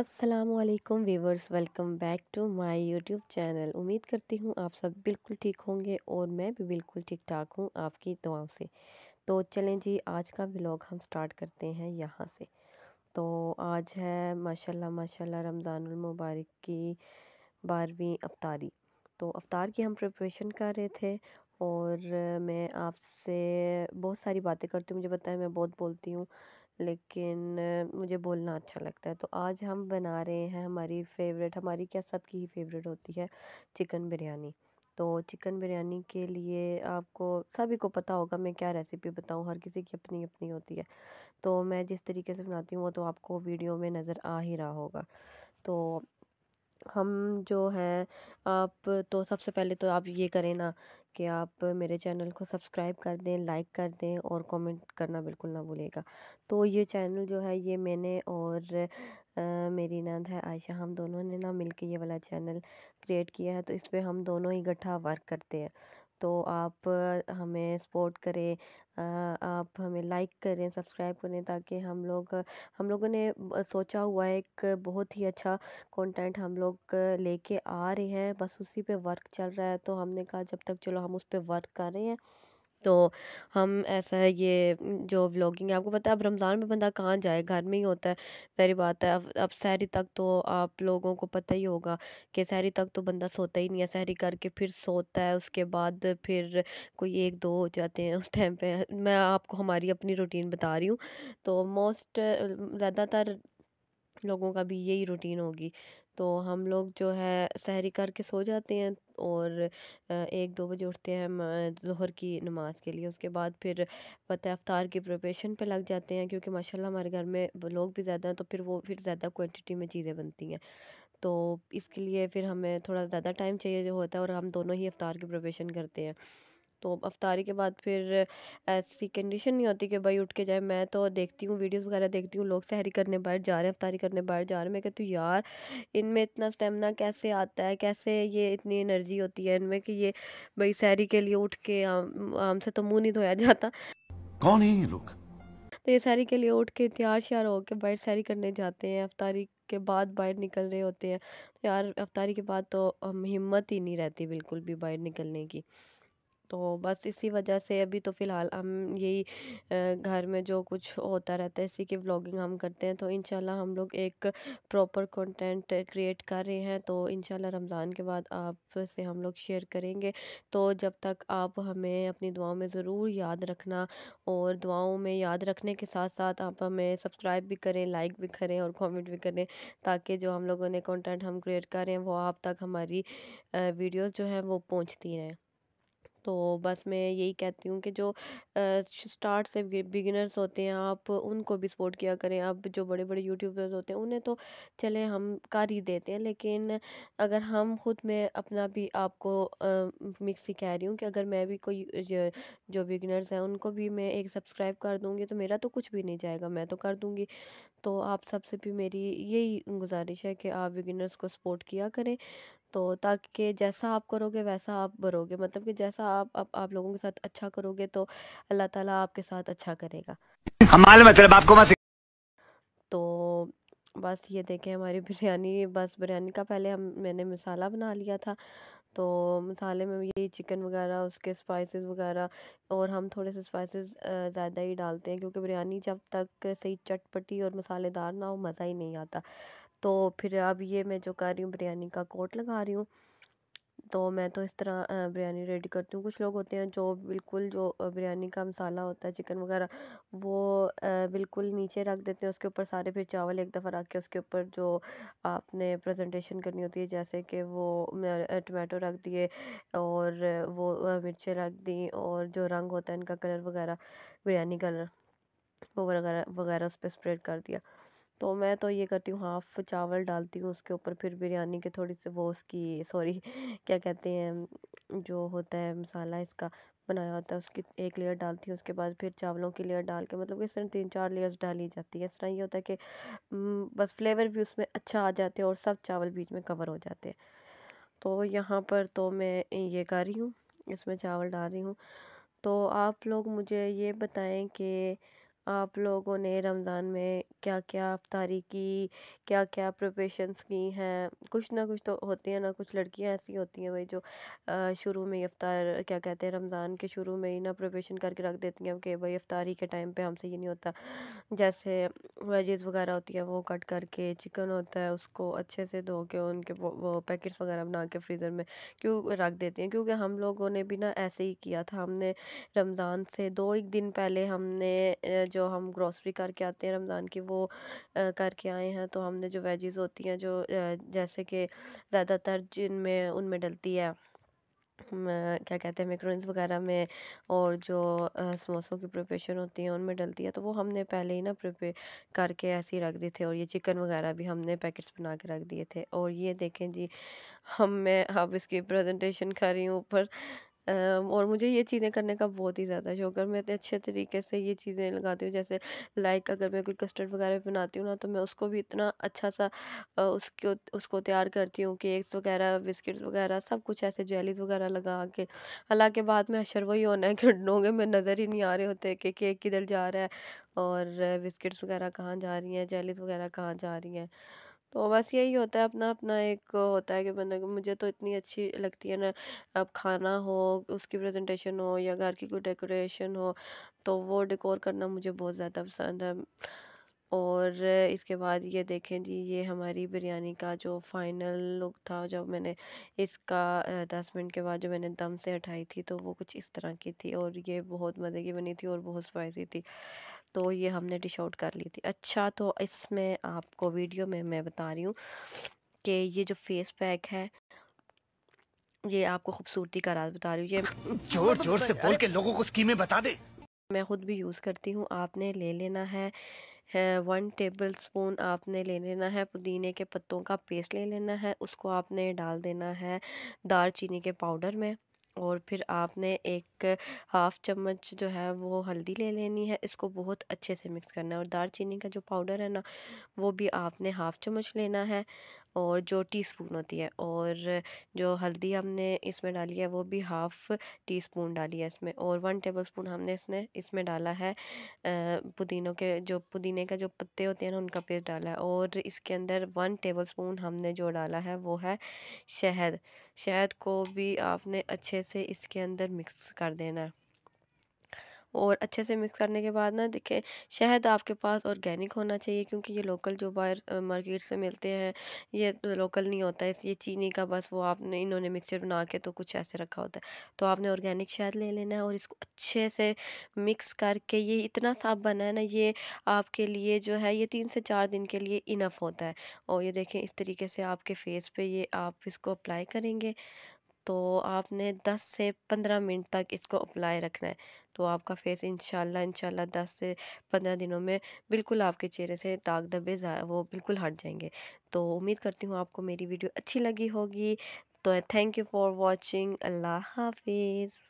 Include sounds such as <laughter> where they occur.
Aslam viewers welcome back to my YouTube channel उम्मीद करती हूँ आप सब बिल्कुल ठीक होंगे और मैं भी बिल्कुल ठीक ठाक हूँ आपकी दुआओं से तो चलें जी आज का व्लॉग हम स्टार्ट करते हैं यहाँ से तो आज है माशाल्लाह माशाल्लाह रमज़ानुल मुबारक की बारहवीं अफ्तारी तो अफ्तार की हम प्रिपरेशन कर रहे थे और मैं आपसे बहुत सारी बातें करती हूँ मुझे पता है मैं बहुत बोलती हूँ लेकिन मुझे बोलना अच्छा लगता है तो आज हम बना रहे हैं हमारी फेवरेट हमारी क्या सबकी ही फेवरेट होती है चिकन बिरयानी तो चिकन बिरयानी के लिए आपको सभी को पता होगा मैं क्या रेसिपी बताऊं हर किसी की अपनी अपनी होती है तो मैं जिस तरीके से बनाती हूँ वो तो आपको वीडियो में नज़र आ ही रहा होगा तो हम जो हैं आप तो सबसे पहले तो आप ये करें ना कि आप मेरे चैनल को सब्सक्राइब कर दें लाइक कर दें और कमेंट करना बिल्कुल ना भूलेगा तो ये चैनल जो है ये मैंने और आ, मेरी नंद है आयशा हम दोनों ने ना मिलके ये वाला चैनल क्रिएट किया है तो इस पर हम दोनों इकट्ठा वर्क करते हैं तो आप हमें सपोर्ट करें आप हमें लाइक करें सब्सक्राइब करें ताकि हम लोग हम लोगों ने सोचा हुआ है एक बहुत ही अच्छा कंटेंट हम लोग लेके आ रहे हैं बस उसी पे वर्क चल रहा है तो हमने कहा जब तक चलो हम उस पर वर्क कर रहे हैं तो हम ऐसा है ये जो व्लॉगिंग है आपको पता है अब रमज़ान में बंदा कहाँ जाए घर में ही होता है सारी बात है अब अब शहरी तक तो आप लोगों को पता ही होगा कि शहरी तक तो बंदा सोता ही नहीं है शहरी करके फिर सोता है उसके बाद फिर कोई एक दो हो जाते हैं उस टाइम पे मैं आपको हमारी अपनी रूटीन बता रही हूँ तो मोस्ट ज़्यादातर लोगों का भी यही रूटीन होगी तो हम लोग जो है सहरी करके सो जाते हैं और एक दो बजे उठते हैं दोहर की नमाज़ के लिए उसके बाद फिर पता अफ्तार की प्रिपरेशन पे लग जाते हैं क्योंकि माशाल्लाह हमारे घर में लोग भी ज़्यादा हैं तो फिर वो फिर ज़्यादा क्वांटिटी में चीज़ें बनती हैं तो इसके लिए फिर हमें थोड़ा ज़्यादा टाइम चाहिए होता है और हम दोनों ही अफ्तार की प्रिपरेशन करते हैं तो अफ्तारी के बाद फिर ऐसी कंडीशन नहीं होती कि भाई उठ के जाए मैं तो देखती हूँ वीडियोस वगैरह देखती हूँ लोग सहरी करने बाहर जा रहे हैं अफ्तारी करने बाहर जा रहे हैं मैं कहती हूँ यार इनमें इतना स्टेमिना कैसे आता है कैसे ये इतनी एनर्जी होती है इनमें कि ये भाई सहरी के लिए उठ के आम, आम से तो मुँह नहीं धोया जाता कौन है ये लोग तो ये सहरी के लिए उठ के तैयार श्यार होकर बाहर सैरी करने जाते हैं अफ्तारी के बाद बाहर निकल रहे होते हैं तो यार अफ्तारी के बाद तो हिम्मत ही नहीं रहती बिल्कुल भी बाहर निकलने की तो बस इसी वजह से अभी तो फ़िलहाल हम यही घर में जो कुछ होता रहता है इसी की व्लॉगिंग हम करते हैं तो इन हम लोग एक प्रॉपर कंटेंट क्रिएट कर रहे हैं तो इन रमज़ान के बाद आप से हम लोग शेयर करेंगे तो जब तक आप हमें अपनी दुआओं में ज़रूर याद रखना और दुआओं में याद रखने के साथ साथ आप हमें सब्सक्राइब भी करें लाइक भी करें और कॉमेंट भी करें ताकि जो हम लोगों ने कॉन्टेंट हम क्रिएट कर रहे हैं वो आप तक हमारी वीडियोज़ जो हैं वो पहुँचती रहें तो बस मैं यही कहती हूँ कि जो स्टार्ट से बिगिनर्स होते हैं आप उनको भी सपोर्ट किया करें अब जो बड़े बड़े यूट्यूबर्स होते हैं उन्हें तो चले हम कर ही देते हैं लेकिन अगर हम ख़ुद में अपना भी आपको मिक्स ही कह रही हूँ कि अगर मैं भी कोई जो बिगिनर्स हैं उनको भी मैं एक सब्सक्राइब कर दूँगी तो मेरा तो कुछ भी नहीं जाएगा मैं तो कर दूँगी तो आप सबसे भी मेरी यही गुजारिश है कि आप बिगिनर्स को सपोर्ट किया करें तो ताकि जैसा आप करोगे वैसा आप भरोगे मतलब कि जैसा आप आप, आप लोगों के साथ अच्छा करोगे तो अल्लाह ताला आपके साथ अच्छा करेगा हमारे मतलब आपको तो बस ये देखें हमारी <laughs> बिरयानी बस बिरयानी का पहले हम मैंने मसाला बना लिया था तो मसाले में ये चिकन वगैरह उसके स्पाइसेस वगैरह और हम थोड़े से स्पाइसेस ज़्यादा ही डालते हैं क्योंकि बिरयानी जब तक सही चटपटी और मसालेदार ना हो मज़ा ही नहीं आता तो फिर अब ये मैं जो कर रही हूँ बिरयानी का कोट लगा रही हूँ तो मैं तो इस तरह बिरयानी रेडी करती हूँ कुछ लोग होते हैं जो बिल्कुल जो बिरयानी का मसाला होता है चिकन वगैरह वो बिल्कुल नीचे रख देते हैं उसके ऊपर सारे फिर चावल एक दफ़ा रख के उसके ऊपर जो आपने प्रेजेंटेशन करनी होती है जैसे कि वो टमाटो रख दिए और वो मिर्चें रख दी और जो रंग होता है इनका कलर वगैरह बिरयानी कलर वो वगैरह वगैरह उस पर स्प्रेड कर दिया तो मैं तो ये करती हूँ हाफ़ चावल डालती हूँ उसके ऊपर फिर बिरयानी के थोड़ी सी वो उसकी सॉरी <laughs> क्या कहते हैं जो होता है मसाला इसका बनाया होता है उसकी एक लेयर डालती हूँ उसके बाद फिर चावलों की लेयर डाल के मतलब कि इस तरह तीन चार लेयर्स डाली जाती है इस तरह ये होता है कि बस फ्लेवर भी उसमें अच्छा आ जाते हैं और सब चावल बीच में कवर हो जाते हैं तो यहाँ पर तो मैं ये कर रही हूँ इसमें चावल डाल रही हूँ तो आप लोग मुझे ये बताएं कि आप लोगों ने रमज़ान में क्या क्या अफ्तारी की क्या क्या प्रिपरेशंस की हैं कुछ ना कुछ तो होती हैं ना कुछ लड़कियां ऐसी होती हैं भाई जो शुरू में ही अफ्तार क्या कहते हैं रमज़ान के शुरू में ही ना प्रपेशन करके रख देती हैं कि भाई अफ्तारी के टाइम पे हमसे ये नहीं होता जैसे वेजेज़ वगैरह होती हैं वो कट करके चिकन होता है उसको अच्छे से धो के उनके वो, वो पैकेट्स वगैरह बना के फ्रीज़र में क्यों रख देती हैं क्योंकि हम लोगों ने भी ना ऐसे ही किया था हमने रमज़ान से दो एक दिन पहले हमने जो जो हम ग्रॉसरी करके आते हैं रमज़ान की वो करके आए हैं तो हमने जो वेजेस होती हैं जो जैसे कि ज़्यादातर जिनमें उनमें डलती है क्या कहते हैं मैक्रोन्स वगैरह में और जो समोसों की प्रिपरेशन होती है उनमें डलती है तो वो हमने पहले ही ना प्रिपेयर करके ऐसे ही रख दिए थे और ये चिकन वगैरह भी हमने पैकेट्स बना के रख दिए थे और ये देखें जी हम मैं अब इसकी प्रेजेंटेशन कर रही हूँ ऊपर और मुझे ये चीज़ें करने का बहुत ही ज़्यादा शौक है मैं इतने अच्छे तरीके से ये चीज़ें लगाती हूँ जैसे लाइक अगर मैं कोई कस्टर्ड वगैरह बनाती हूँ ना तो मैं उसको भी इतना अच्छा सा उसको उसको तैयार करती हूँ केक्स वगैरह बिस्किट्स वगैरह सब कुछ ऐसे जेलीज वगैरह लगा के हालांकि बाद में अशर वही होना है कि डोंगे में नज़र ही नहीं आ रहे होते कि केक किधर जा रहा है और बिस्किट्स वगैरह कहाँ जा रही हैं जेलीज वगैरह कहाँ जा रही हैं तो बस यही होता है अपना अपना एक होता है कि बंदा मुझे तो इतनी अच्छी लगती है ना अब खाना हो उसकी प्रेजेंटेशन हो या घर की कोई डेकोरेशन हो तो वो डेकोर करना मुझे बहुत ज़्यादा पसंद है और इसके बाद ये देखें जी ये हमारी बिरयानी का जो फाइनल लुक था जब मैंने इसका दस मिनट के बाद जो मैंने दम से हटाई थी तो वो कुछ इस तरह की थी और ये बहुत मज़े की बनी थी और बहुत स्पाइसी थी तो ये हमने डिश आउट कर ली थी अच्छा तो इसमें आपको वीडियो में मैं बता रही हूँ कि ये जो फेस पैक है ये आपको खूबसूरती का राज बता रही हूँ ये जोर जोर से बोल के लोगों को स्कीमें बता दे मैं ख़ुद भी यूज़ करती हूँ आपने ले लेना है, है वन टेबल स्पून आपने ले लेना है पुदीने के पत्तों का पेस्ट ले लेना है उसको आपने डाल देना है दार चीनी के पाउडर में और फिर आपने एक हाफ़ चम्मच जो है वो हल्दी ले लेनी है इसको बहुत अच्छे से मिक्स करना है और दार चीनी का जो पाउडर है ना वो भी आपने हाफ़ चम्मच लेना है और जो टी स्पून होती है और जो हल्दी हमने इसमें डाली है वो भी हाफ़ टी स्पून डाली है इसमें और वन टेबल स्पून हमने इसने इसमें डाला है पुदीनों के जो पुदीने का जो पत्ते होते हैं ना उनका पेस्ट डाला है और इसके अंदर वन टेबल स्पून हमने जो डाला है वो है शहद शहद को भी आपने अच्छे से इसके अंदर मिक्स कर देना है और अच्छे से मिक्स करने के बाद ना देखें शहद आपके पास ऑर्गेनिक होना चाहिए क्योंकि ये लोकल जो बाहर मार्केट से मिलते हैं ये लोकल नहीं होता है इसलिए चीनी का बस वो आपने इन्होंने मिक्सचर बना के तो कुछ ऐसे रखा होता है तो आपने ऑर्गेनिक शहद ले लेना है और इसको अच्छे से मिक्स करके ये इतना साफ बना है ना ये आपके लिए जो है ये तीन से चार दिन के लिए इनफ होता है और ये देखें इस तरीके से आपके फेस पे ये आप इसको अप्लाई करेंगे तो आपने 10 से 15 मिनट तक इसको अप्लाई रखना है तो आपका फेस इंशाल्लाह इंशाल्लाह दस से पंद्रह दिनों में बिल्कुल आपके चेहरे से दाग धब्बे वो बिल्कुल हट जाएंगे तो उम्मीद करती हूँ आपको मेरी वीडियो अच्छी लगी होगी तो थैंक यू फॉर वॉचिंग अल्लाह हाफिज़